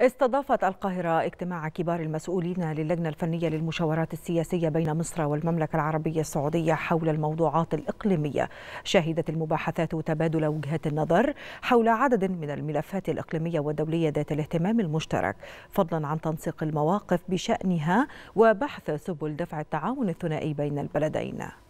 استضافت القاهرة اجتماع كبار المسؤولين للجنة الفنية للمشاورات السياسية بين مصر والمملكة العربية السعودية حول الموضوعات الإقليمية شهدت المباحثات تبادل وجهات النظر حول عدد من الملفات الإقليمية والدولية ذات الاهتمام المشترك فضلا عن تنسيق المواقف بشأنها وبحث سبل دفع التعاون الثنائي بين البلدين